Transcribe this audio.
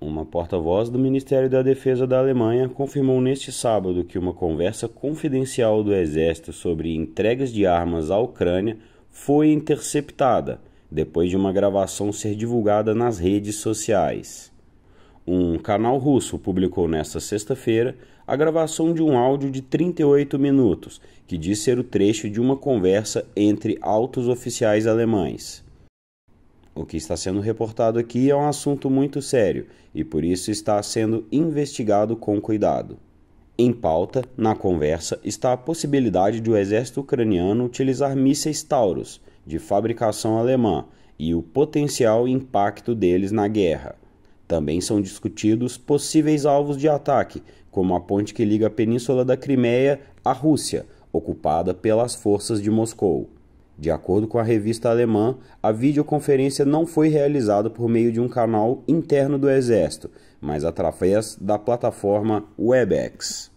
Uma porta-voz do Ministério da Defesa da Alemanha confirmou neste sábado que uma conversa confidencial do Exército sobre entregas de armas à Ucrânia foi interceptada depois de uma gravação ser divulgada nas redes sociais. Um canal russo publicou nesta sexta-feira a gravação de um áudio de 38 minutos, que diz ser o trecho de uma conversa entre altos oficiais alemães. O que está sendo reportado aqui é um assunto muito sério e por isso está sendo investigado com cuidado. Em pauta, na conversa, está a possibilidade de o exército ucraniano utilizar mísseis Taurus, de fabricação alemã, e o potencial impacto deles na guerra. Também são discutidos possíveis alvos de ataque, como a ponte que liga a península da Crimeia à Rússia, ocupada pelas forças de Moscou. De acordo com a revista alemã, a videoconferência não foi realizada por meio de um canal interno do Exército, mas através da plataforma Webex.